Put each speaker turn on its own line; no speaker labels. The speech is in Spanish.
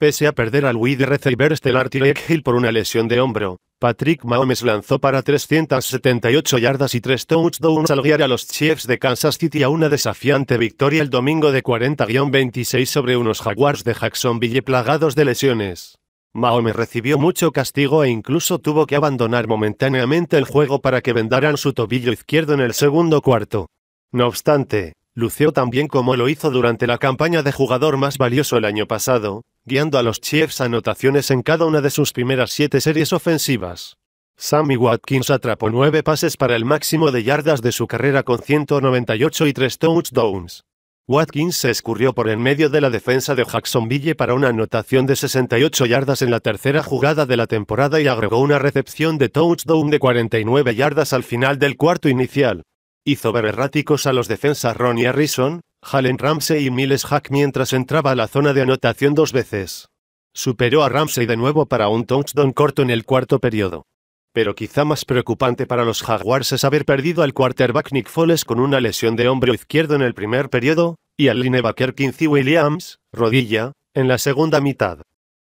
Pese a perder al wide receiver estelar Tyreek Hill por una lesión de hombro, Patrick Mahomes lanzó para 378 yardas y 3 touchdowns al guiar a los Chiefs de Kansas City a una desafiante victoria el domingo de 40-26 sobre unos Jaguars de Jacksonville plagados de lesiones. Mahomes recibió mucho castigo e incluso tuvo que abandonar momentáneamente el juego para que vendaran su tobillo izquierdo en el segundo cuarto. No obstante, lució tan bien como lo hizo durante la campaña de jugador más valioso el año pasado, guiando a los Chiefs anotaciones en cada una de sus primeras siete series ofensivas. Sammy Watkins atrapó nueve pases para el máximo de yardas de su carrera con 198 y tres touchdowns. Watkins se escurrió por en medio de la defensa de Jacksonville para una anotación de 68 yardas en la tercera jugada de la temporada y agregó una recepción de touchdown de 49 yardas al final del cuarto inicial. Hizo ver erráticos a los defensas Ronnie Harrison, Jalen Ramsey y Miles Hack mientras entraba a la zona de anotación dos veces. Superó a Ramsey de nuevo para un touchdown corto en el cuarto periodo. Pero quizá más preocupante para los Jaguars es haber perdido al quarterback Nick Foles con una lesión de hombro izquierdo en el primer periodo, y al linebacker Quincy Williams, rodilla, en la segunda mitad.